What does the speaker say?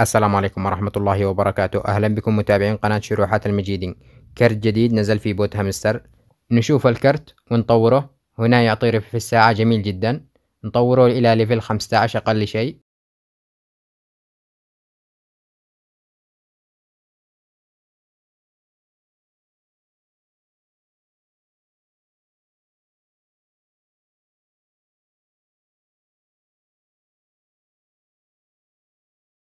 السلام عليكم ورحمة الله وبركاته أهلا بكم متابعين قناة شروحات المجيدين كرت جديد نزل في بوت هامستر نشوف الكرت ونطوره هنا يعطي في الساعة جميل جدا نطوره إلى ليفل 15 أقل شيء